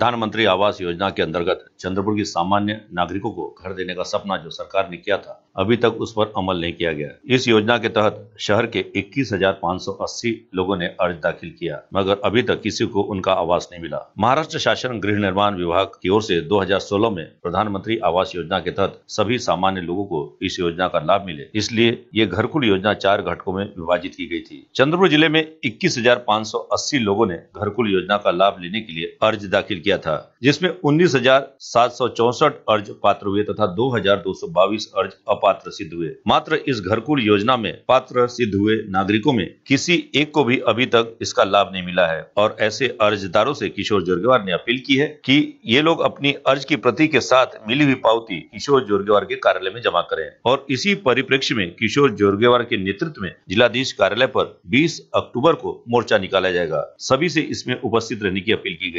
प्रधानमंत्री आवास योजना के अंतर्गत चंद्रपुर की सामान्य नागरिकों को घर देने का सपना जो सरकार ने किया था अभी तक उस पर अमल नहीं किया गया इस योजना के तहत शहर के 21,580 लोगों ने अर्ज दाखिल किया मगर अभी तक किसी को उनका आवास नहीं मिला महाराष्ट्र शासन गृह निर्माण विभाग की ओर से 2016 में प्रधानमंत्री आवास योजना के तहत सभी सामान्य लोगों को इस योजना का लाभ मिले इसलिए ये घरकुल योजना चार घटकों में विभाजित की गयी थी चंद्रपुर जिले में इक्कीस लोगों ने घरकुल योजना का लाभ लेने के लिए अर्ज दाखिल किया था जिसमे उन्नीस अर्ज पात्र हुए तथा दो अर्ज अपात्र पात्र सिद्ध हुए मात्र इस घरकुल योजना में पात्र सिद्ध हुए नागरिकों में किसी एक को भी अभी तक इसका लाभ नहीं मिला है और ऐसे अर्जदारों से किशोर जोरगेवार ने अपील की है कि ये लोग अपनी अर्ज की प्रति के साथ मिली हुई पावती किशोर जोरगेवार के कार्यालय में जमा करें और इसी परिप्रेक्ष्य में किशोर जोरगेवार के नेतृत्व में जिलाधीश कार्यालय पर बीस अक्टूबर को मोर्चा निकाला जाएगा सभी से इसमें उपस्थित रहने की अपील की गई